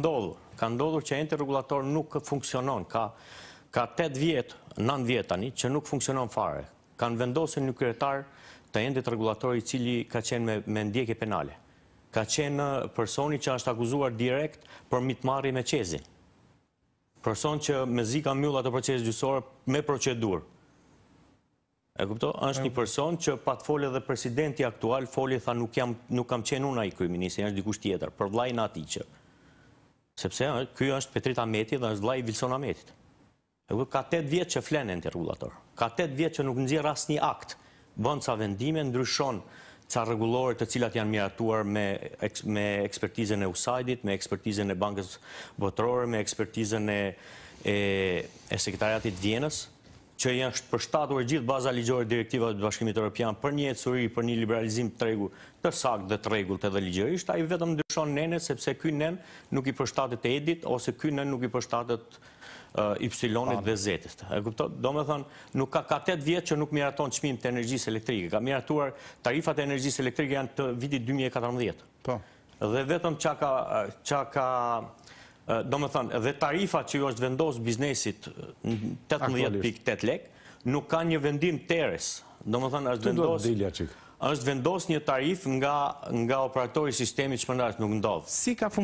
ndodhë, ka ndodhë që ente regulator nuk funksionon, ka 8 vjetë, 9 vjetë tani, që nuk funksionon fare. Kanë vendosën një kretar të ente të regulatori cili ka qenë me ndjekje penale. Ka qenë personi që është akuzuar direkt për mitmarri me qezin. Person që me zika ka mjullat të proces gjysore me procedur. E këpto, është një mm. person që pat folje dhe presidenti aktual, folje tha nuk kam qenë unë a i kryministin, është dikush tjetër, për vlajnë ati që... Sepse, kjo është Petrit Ameti dhe është vlaj i Vilson Ametit. Ka 8 vjetë që flenë e në të regulator. Ka 8 vjetë që nuk nëzirë asë një akt. Bëndë ca vendime, ndryshonë ca regulore të cilat janë miratuar me ekspertizën e USAID-it, me ekspertizën e Bankës Botërore, me ekspertizën e Sekretariatit Vienës që janë përshtatur e gjithë baza ligjore direktiva të bashkimit Europian për një ecuri, për një liberalizim të tregu të sak dhe të regull të edhe ligjërisht, a i vetëm ndryshon nene sepse kuj nene nuk i përshtatit edit ose kuj nene nuk i përshtatit uh, ypsilonit dhe zetit. E kupto, do me thënë, nuk ka ka 8 vjetë që nuk miraton qmim të energjisë elektrike. Ka miratuar tarifat e energjisë elektrike janë të vitit 2014. Po. Dhe vetëm që ka do më thënë, dhe tarifa që ju është vendosë biznesit 18.8 lek, nuk ka një vendim të Do më thënë, është vendosë një tarif nga operatori sistemi që përndarës nuk ndodhë.